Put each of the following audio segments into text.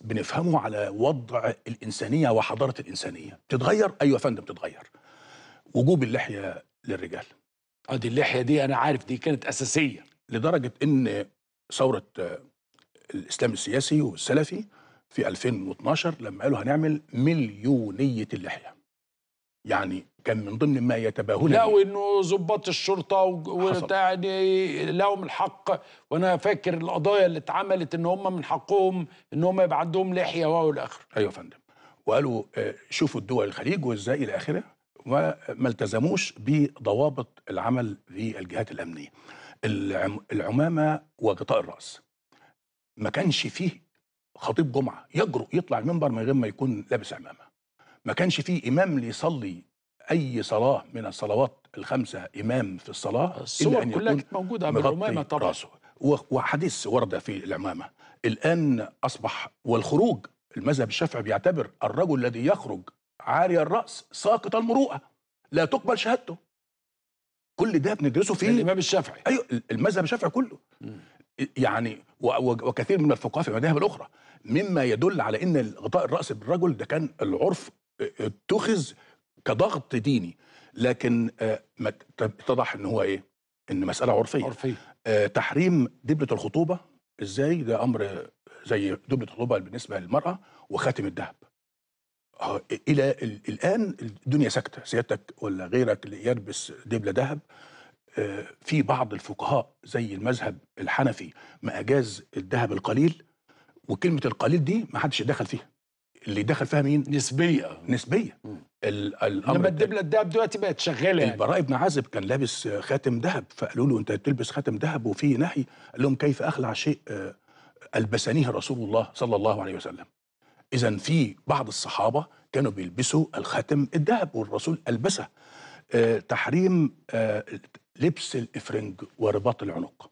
بنفهمه على وضع الانسانيه وحضاره الانسانيه بتتغير ايوه يا فندم بتتغير وجوب اللحيه للرجال اه دي اللحيه دي انا عارف دي كانت اساسيه لدرجه ان ثوره آه، الاسلام السياسي والسلفي في 2012 لما قالوا هنعمل مليونيه اللحيه يعني كان من ضمن ما يتباهون لا وانه ضباط الشرطه وبتاع يعني لهم الحق وانا فاكر القضايا اللي اتعملت ان هم من حقهم ان هم يبقى عندهم لحيه واو الى اخره ايوه يا فندم وقالوا آه، شوفوا الدول الخليج وازاي الى اخره وما التزموش بضوابط العمل في الجهات الامنيه العمامه وغطاء الراس ما كانش فيه خطيب جمعه يجرؤ يطلع المنبر من غير ما يكون لابس عمامه ما كانش فيه امام ليصلي اي صلاه من الصلوات الخمسه امام في الصلاه الصور إلا كلها كانت موجوده بالعمامه طبعا رأسه. وحديث ورد في العمامه الان اصبح والخروج المذهب الشافعي بيعتبر الرجل الذي يخرج عاري الراس ساقط المروءه لا تقبل شهادته كل ده بندرسه في الامام الشافعي ايوه المذهب الشافعي كله يعني وكثير من الفقهاء في المذاهب الاخرى مما يدل على ان غطاء الراس بالرجل ده كان العرف آه، آه، اتخذ كضغط ديني لكن آه، اتضح ان هو ايه ان مساله عرفيه عرفيه آه، تحريم دبله الخطوبه ازاي ده امر زي دبله الخطوبه بالنسبه للمراه وخاتم الذهب آه، الى الان الدنيا ساكته سيادتك ولا غيرك اللي يلبس دبله ذهب في بعض الفقهاء زي المذهب الحنفي ما اجاز الذهب القليل وكلمه القليل دي ما حدش دخل فيها اللي دخل فيها مين نسبيه نسبيه الامر لما الدبله الذهب دلوقتي بقت شغاله يعني البراء بن عازب كان لابس خاتم ذهب فقالوا له انت بتلبس خاتم ذهب وفي نهي قال لهم كيف اخلع شيء آه، البسنيه رسول الله صلى الله عليه وسلم اذا في بعض الصحابه كانوا بيلبسوا الخاتم الذهب والرسول البسه آه، تحريم آه، لبس الافرنج ورباط العنق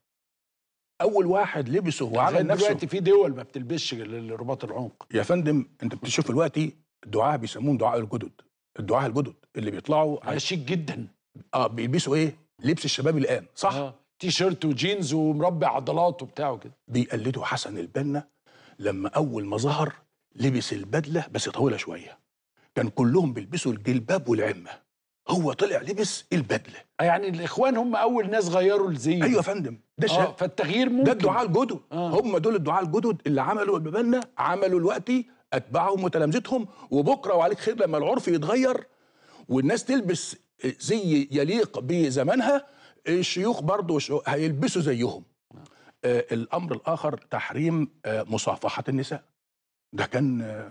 اول واحد لبسه وعلى نفسه دلوقتي في دول ما بتلبسش رباط العنق يا فندم انت بتشوف دلوقتي دعاء بيسموه دعاء الجدد الدعاه الجدد اللي بيطلعوا على شيك جدا اه بيلبسوا ايه لبس الشباب الان صح آه. تي شيرت وجينز ومربع عضلات وبتاع وكده بيقلدوا حسن البنا لما اول ما ظهر لبس البدله بس طويله شويه كان كلهم بيلبسوا الجلباب والعمه هو طلع لبس البدله آه، يعني الاخوان هم اول ناس غيروا الزي ايوه يا فندم ده آه فالتغيير ممكن ده الدعاه الجدد آه. هم دول الدعاه الجدد اللي عملوا البنا عملوا دلوقتي اتباعهم وتلامذتهم وبكره وعليك خير لما العرف يتغير والناس تلبس زي يليق بزمانها الشيوخ برضه هيلبسوا زيهم آه الامر الاخر تحريم آه مصافحه النساء ده كان آه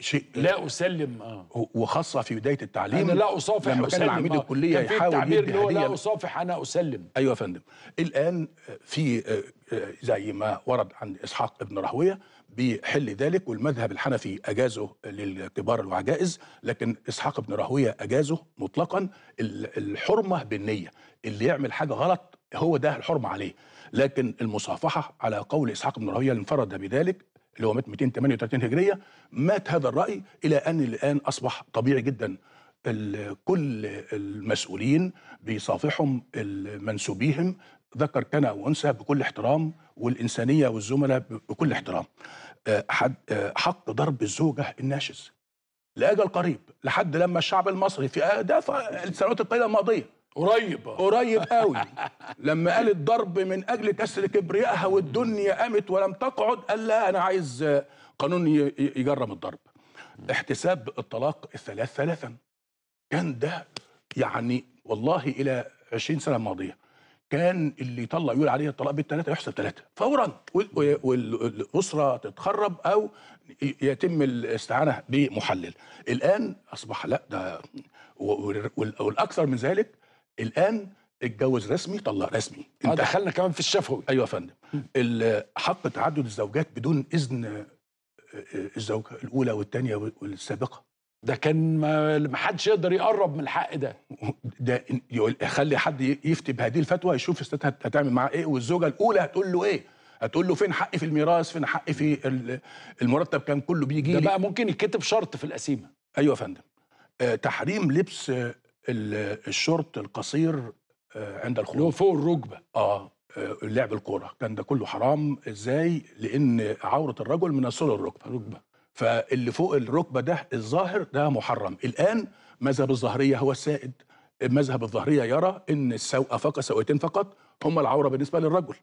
شيء آه، لا اسلم اه وخاصه في بدايه التعليم انا لا اصافح لما كان العميد آه. الكليه يحاول التعبير لا اصافح انا اسلم ايوه يا فندم الان في آه، آه، زي ما ورد عن اسحاق ابن راهويه بحل ذلك والمذهب الحنفي أجازه للكبار العجائز لكن إسحاق بن راهوية أجازه مطلقا الحرمة بالنية اللي يعمل حاجة غلط هو ده الحرمة عليه لكن المصافحة على قول إسحاق بن راهوية انفرد بذلك اللي هو مات 238 هجرية مات هذا الرأي إلى أن الآن أصبح طبيعي جدا كل المسؤولين بيصافحهم منسوبيهم ذكر كان او انثى بكل احترام والانسانيه والزملاء بكل احترام آه، آه، حق ضرب الزوجه الناشز لاجل قريب لحد لما الشعب المصري في اهداف السنوات القليله الماضيه قريب قريب قوي لما قال الضرب من اجل كسر كبريائها والدنيا قامت ولم تقعد قال لا انا عايز قانون يجرم الضرب احتساب الطلاق الثلاث ثلاثا كان ده يعني والله الى 20 سنه الماضيه كان اللي يطلع يقول عليه الطلاق بالثلاثه يحسب ثلاثه فورا والاسره تتخرب او يتم الاستعانه بمحلل الان اصبح لا ده والاكثر من ذلك الان اتجوز رسمي طلق رسمي آه، انت دخلنا كمان في الشفوي ايوه يا فندم حق تعدد الزوجات بدون اذن آه، آه، الزوجه الاولى والثانيه والسابقه ده كان ما حدش يقدر يقرب من الحق ده ده يقول خلي حد يفتي بهذه الفتوى يشوف الست هتعمل معاه ايه والزوجه الاولى هتقول له ايه هتقول له فين حقي في الميراث فين حقي في المرتب كان كله بيجي ده بقى ممكن يتكتب شرط في القسيمه ايوه يا فندم آه، تحريم لبس الشورت القصير آه، عند الخروج اللي هو فوق الركبه آه،, اه لعب الكوره كان ده كله حرام ازاي لان عوره الرجل من اصول الركبه ركبه فاللي فوق الركبه ده الظاهر ده محرم الان مذهب الظاهريه هو السائد مذهب الظاهريه يرى ان السوء فقط سويتين فقط هم العوره بالنسبه للرجل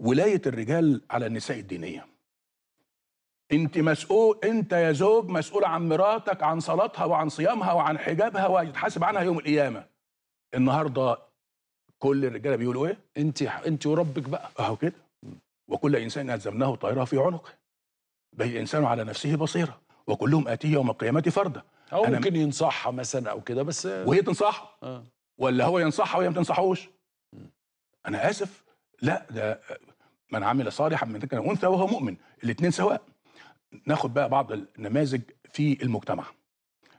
ولايه الرجال على النساء الدينيه انت مسؤول انت يا زوج مسؤول عن مراتك عن صلاتها وعن صيامها وعن حجابها وهيتحاسب عنها يوم القيامه النهارده كل الرجاله بيقولوا ايه انت انت وربك بقى اهو كده وكل انسان الزمناه طائره في عنقه بل الانسان على نفسه بصيره وكلهم اتيه يوم القيامه فردا او ممكن ينصحها مثلا او كده بس وهي تنصحه آه. ولا هو ينصحها وهي ما تنصحوش انا اسف لا ده من عمل صالحا من ذكر انثى وهو مؤمن الاثنين سواء ناخد بقى بعض النماذج في المجتمع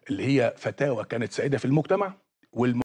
اللي هي فتاوى كانت سائده في المجتمع والم...